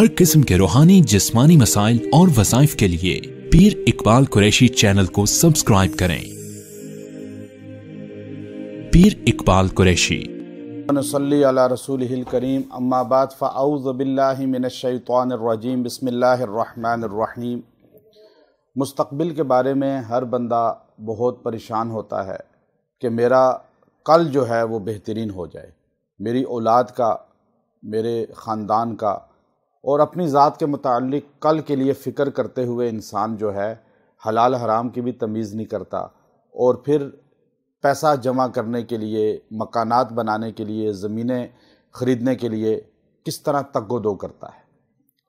हर किस्म के रूहानी जिस्मानी मसाइल और वसाइफ के लिए पीर इकबाल कुरैशी चैनल को सब्सक्राइब करें पीर इकबाल कुरैशी नसली अला रसूल करीम अम्माबाद फ़ाउज़बिल्लिमिनशैतरजीम बसमीम मुस्तबिल के बारे में हर बंदा बहुत परेशान होता है कि मेरा कल जो है वो बेहतरीन हो जाए मेरी औलाद का मेरे ख़ानदान का और अपनी ज़ात के मतलब कल के लिए फ़िक्र करते हुए इंसान जो है हलाल हराम की भी तमीज़ नहीं करता और फिर पैसा जमा करने के लिए मकानात बनाने के लिए ज़मीनें ख़रीदने के लिए किस तरह तगो दो करता है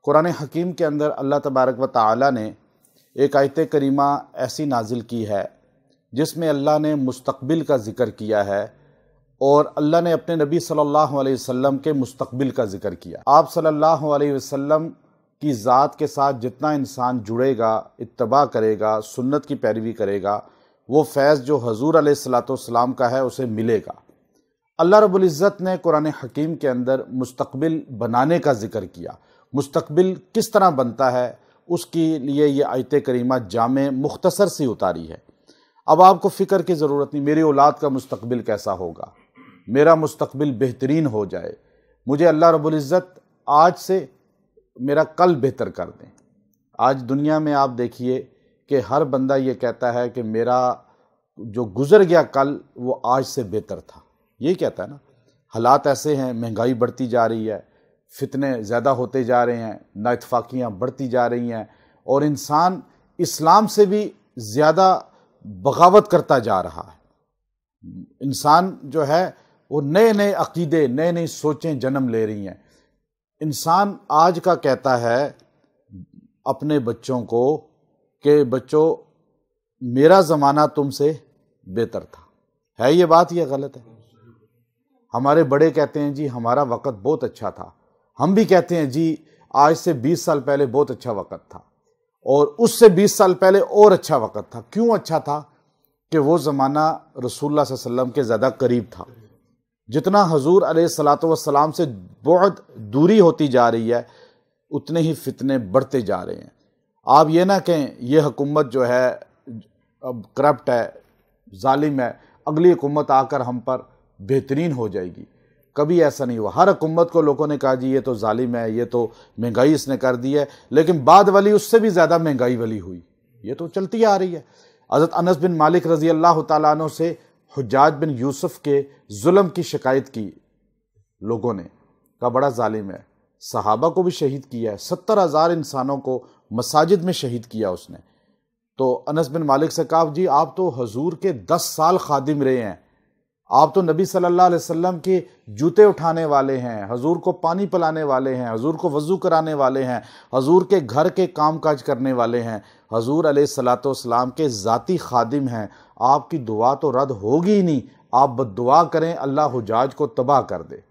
कुरान हकीम के अंदर अल्लाह तबारक व ताली ने एक आयत करीमा ऐसी नाजिल की है जिसमें अल्लाह ने मुस्तबिल का ज़िक्र किया है और अल्लाह ने अपने नबी सल्लल्लाहु अलैहि वसल्लम के मुस्तबिल का जिक्र किया आप सल्लल्लाहु अलैहि वसल्लम की ज़ात के साथ जितना इंसान जुड़ेगा इतबा करेगा सुन्नत की पैरवी करेगा वो फैज़ जो हजूर सलाम का है उसे मिलेगा अल्लाह रबुल्ज़त ने कुरान हकीम के अंदर मुस्तबिल बनाने का जिक्र किया मुस्तबिल किस तरह बनता है उसके लिए ये आयत करीमा जाम मुख्तसर सी उतारी है अब आपको फ़िक्र की ज़रूरत नहीं मेरी औलाद का मुस्तबिल कैसा होगा मेरा मुस्तबिल बेहतरीन हो जाए मुझे अल्लाह रबुल्ज़त आज से मेरा कल बेहतर कर दें आज दुनिया में आप देखिए कि हर बंदा ये कहता है कि मेरा जो गुज़र गया कल वो आज से बेहतर था यही कहता है ना हालात ऐसे हैं महंगाई बढ़ती जा रही है फितने ज़्यादा होते जा रहे हैं नाइतफाक़ियाँ बढ़ती जा रही हैं और इंसान इस्लाम से भी ज़्यादा बगावत करता जा रहा है इंसान जो है वो नए नए अकीदे नए नई सोचें जन्म ले रही हैं इंसान आज का कहता है अपने बच्चों को कि बच्चों मेरा ज़माना तुमसे बेहतर था है ये बात या गलत है हमारे बड़े कहते हैं जी हमारा वक़्त बहुत अच्छा था हम भी कहते हैं जी आज से 20 साल पहले बहुत अच्छा वक़्त था और उससे 20 साल पहले और अच्छा वक़्त था क्यों अच्छा था कि वो ज़माना रसूल सल्लम के ज़्यादा करीब था जितना हजूर सलात वसलाम से बहुत दूरी होती जा रही है उतने ही फितने बढ़ते जा रहे हैं आप ये ना कहें यह हुकूमत जो है अब करप्ट है ालिम है अगली हुकूमत आकर हम पर बेहतरीन हो जाएगी कभी ऐसा नहीं हुआ हर हुकूमत को लोगों ने कहा जी ये तो ालिम है ये तो महंगाई इसने कर दी है लेकिन बाद वाली उससे भी ज़्यादा महंगाई वाली हुई ये तो चलती आ रही है हज़रत अनस बिन मालिक रज़ी अल्लाह तु से हजाज बिन यूसुफ के जुल्म की शिकायत की लोगों ने का बड़ा ालिम है सहाबा को भी शहीद किया है सत्तर हज़ार इंसानों को मसाजिद में शहीद किया उसने तो अनस बिन मालिक से कहा जी आप तो हजूर के दस साल खादिम रहे हैं आप तो नबी सल्लल्लाहु अलैहि वसल्लम के जूते उठाने वाले हैं हजूर को पानी पिलाने वाले हैं हजूर को वज़ू कराने वाले हैं हजूर के घर के काम काज करने वाले हैं हजूर सलाम के ज़ाती खादिम हैं आपकी दुआ तो रद्द होगी ही नहीं आप बद दुआ करें अल्लाह हजाज को तबाह कर दे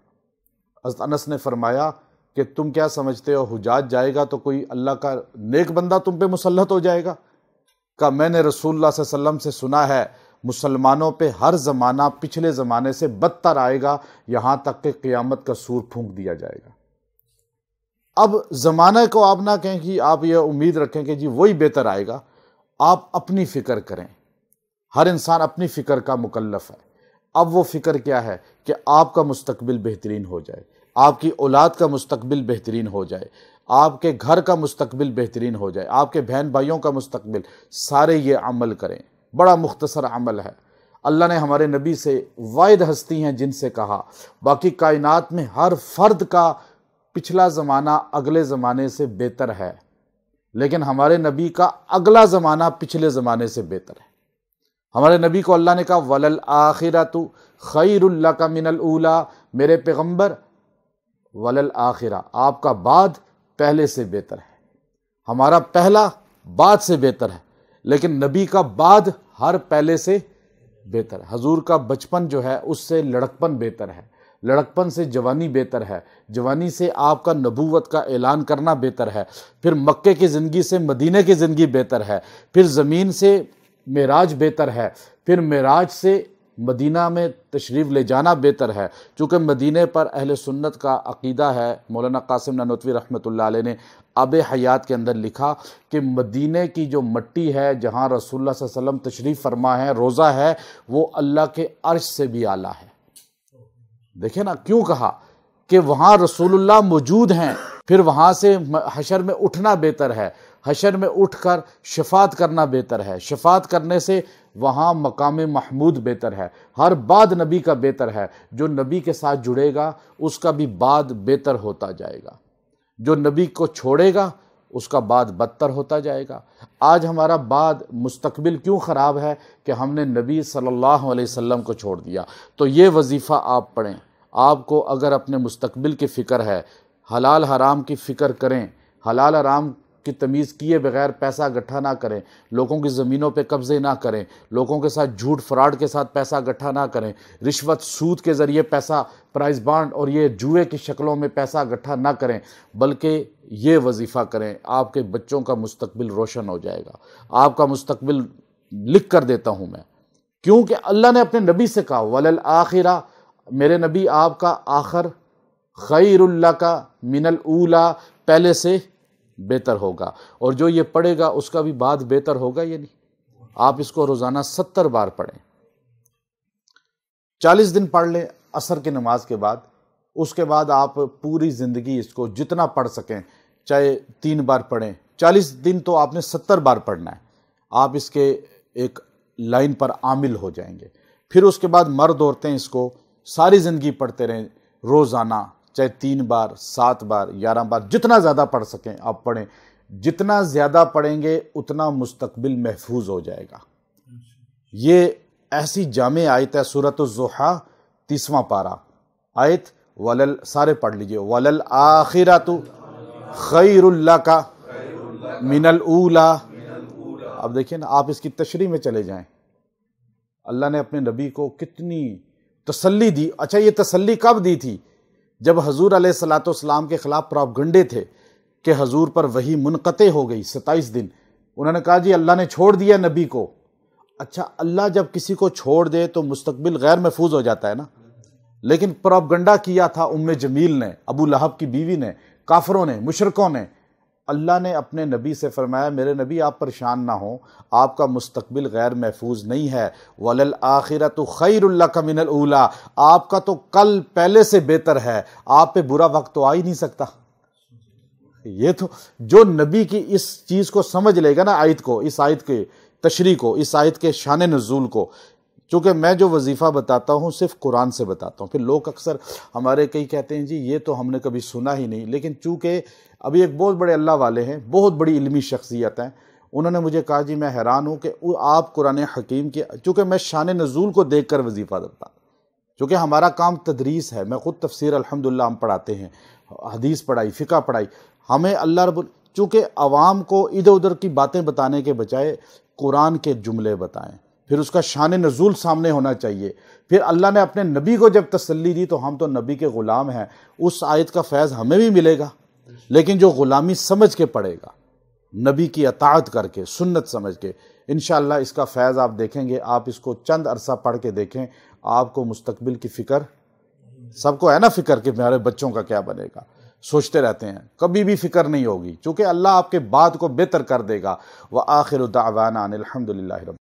अनस ने फरमाया कि तुम क्या समझते हो हजाज जाएगा तो कोई अल्लाह का नेक बंदा तुम पे मुसलत हो जाएगा का मैंने रसूल सल्लम से सुना है मुसलमानों पे हर ज़माना पिछले ज़माने से बदतर आएगा यहाँ तक कि क़ियामत का सूर फूंक दिया जाएगा अब ज़माने को आप ना कहें कि आप यह उम्मीद रखें कि जी वही बेहतर आएगा आप अपनी फ़िक्र करें हर इंसान अपनी फ़िक्र का मुकलफ है अब वो फ़िक्र क्या है कि आपका मुस्तबिल बेहतरीन हो जाए आपकी औलाद का मुस्तबिल बेहतरीन हो जाए आपके घर का मुस्तबिल बेहतरीन हो जाए आपके बहन भाइयों का मुस्तबिल सारे ये अमल करें बड़ा मुख्तसर अमल है अल्लाह ने हमारे नबी से वाद हस्ती हैं जिनसे कहा बाकी कायनात में हर फर्द का पिछला ज़माना अगले ज़माने से बेहतर है लेकिन हमारे नबी का अगला ज़माना पिछले ज़माने से बेहतर है हमारे नबी को अल्लाह ने कहा वलल आखिरा तो खैरुल्ला का मिनलूला मेरे पैगम्बर वलल आखिरा आपका बाद पहले से बेहतर है हमारा पहला बाद से बेहतर है लेकिन नबी का बाद हर पहले से बेहतर हजूर का बचपन जो है उससे लड़कपन बेहतर है लड़कपन से जवानी बेहतर है जवानी से आपका नबूवत का ऐलान करना बेहतर है फिर मक्के की ज़िंदगी से मदीने की ज़िंदगी बेहतर है फिर ज़मीन से मेराज बेहतर है फिर मेराज से मदीना में तशरीफ़ ले जाना बेहतर है चूँकि मदीने पर अहल सुन्नत का अकीदा है मौलाना कासिम ननोतवी रहमत ने आब हयात के अंदर लिखा कि मदीने की जो मट्टी है जहाँ रसोल्ला वसम तशरीफ़ फरमा है रोज़ा है वो अल्लाह के अर्श से भी आला है देखे ना क्यों कहा कि वहाँ रसूलुल्लाह मौजूद हैं फिर वहाँ से हशर में उठना बेहतर है हशर में उठ कर शफात करना बेहतर है शफात करने से वहाँ मकाम महमूद बेहतर है हर बाद नबी का बेहतर है जो नबी के साथ जुड़ेगा उसका भी बाद बेहतर होता जाएगा जो नबी को छोड़ेगा उसका बाद बदतर होता जाएगा आज हमारा बाद मुस्तकबिल क्यों ख़राब है कि हमने नबी सल्लल्लाहु अलैहि वसल्लम को छोड़ दिया तो ये वजीफ़ा आप पढ़ें आपको अगर अपने मुस्तकबिल की फ़िक्र है हलाल हराम की फ़िक्र करें हलाल हराम की तमीज़ किए बगैर पैसा इकट्ठा ना करें लोगों की ज़मीनों पे कब्ज़े ना करें लोगों के साथ झूठ फ्रॉड के साथ पैसा इकट्ठा ना करें रिश्वत सूद के ज़रिए पैसा प्राइस बांड और ये जुए की शक्लों में पैसा इकट्ठा ना करें बल्कि ये वजीफ़ा करें आपके बच्चों का मुस्तबिल रोशन हो जाएगा आपका मुस्तबिल लिख कर देता हूँ मैं क्योंकि अल्लाह ने अपने नबी से कहा वलल आखिरा मेरे नबी आपका आखिर खैरुल्ला का मिनल उला पहले से बेहतर होगा और जो ये पढ़ेगा उसका भी बाद बेहतर होगा या नहीं आप इसको रोज़ाना सत्तर बार पढ़ें चालीस दिन पढ़ लें असर की नमाज के बाद उसके बाद आप पूरी ज़िंदगी इसको जितना पढ़ सकें चाहे तीन बार पढ़ें चालीस दिन तो आपने सत्तर बार पढ़ना है आप इसके एक लाइन पर आमिल हो जाएंगे फिर उसके बाद मर्द औरतें इसको सारी ज़िंदगी पढ़ते रहें रोज़ाना चाहे तीन बार सात बार ग्यारह बार जितना ज़्यादा पढ़ सकें आप पढ़ें जितना ज़्यादा पढ़ेंगे उतना मुस्तबिल महफूज हो जाएगा ये ऐसी जाम आयत है सूरत जोहा तीसवा पारा आयत वलल सारे पढ़ लीजिए वलल आखिर तो खैरुल्ला का मिनल ऊला अब देखिए ना आप इसकी तशरी में चले जाएं अल्लाह ने अपने नबी को कितनी तसल्ली दी अच्छा ये तसल्ली कब दी थी जब हजूर सलाम के ख़िलाफ़ प्रॉपगंडे थे कि हजूर पर वही मुनक़ हो गई सत्ताईस दिन उन्होंने कहा जी अल्लाह ने छोड़ दिया नबी को अच्छा अल्लाह जब किसी को छोड़ दे तो मुस्तबिल गैर महफूज हो जाता है ना लेकिन प्रॉपगंडा किया था उम जमील ने अबू लहब की बीवी ने काफरों ने मुशरकों ने अल्लाह ने अपने नबी से फ़रमाया मेरे नबी आप परेशान ना हो आपका मुस्तकबिल गैर महफूज नहीं है वलल आखिरत खैरुल्ला का उला आपका तो कल पहले से बेहतर है आप पे बुरा वक्त तो आ ही नहीं सकता ये तो जो नबी की इस चीज़ को समझ लेगा ना आयत को इस आयत के तशरी को इस आयत के शान नजूल को क्योंकि मैं जो वजीफ़ा बताता हूँ सिर्फ कुरान से बताता हूँ फिर लोग अक्सर हमारे कई कहते हैं जी ये तो हमने कभी सुना ही नहीं लेकिन चूँकि अभी एक बहुत बड़े अल्लाह वाले हैं बहुत बड़ी इलमी शख्सियत हैं उन्होंने मुझे कहा जी मैं हैरान हूँ कि आप कुरान हकीम के चूँकि मैं शान नज़ूल को देख कर वजीफ़ा देता चूँकि हमारा काम तदरीस है मैं ख़ुद तफसर अलहमदिल्ला हम पढ़ाते हैं हदीस पढ़ाई फ़िका पढ़ाई हमें अल्लाह रब चूँकि आवाम को इधर उधर की बातें बताने के बजाय कुरान के जुमले बताएँ फिर उसका शान नजूल सामने होना चाहिए फिर अल्लाह ने अपने नबी को जब तसल्ली दी तो हम तो नबी के ग़ुलाम हैं उस आयत का फैज़ हमें भी मिलेगा लेकिन जो ग़ुलामी समझ के पड़ेगा नबी की अतात करके सुन्नत समझ के इन इसका फैज़ आप देखेंगे आप इसको चंद अरसा पढ़ के देखें आपको मुस्तबिल की फ़िक्र सबको है ना फ़िक्र कि मेरे बच्चों का क्या बनेगा सोचते रहते हैं कभी भी फिक्र नहीं होगी चूँकि अल्लाह आपके बात को बेहतर कर देगा वह आखिर दावाना अनिलहमदिल्ला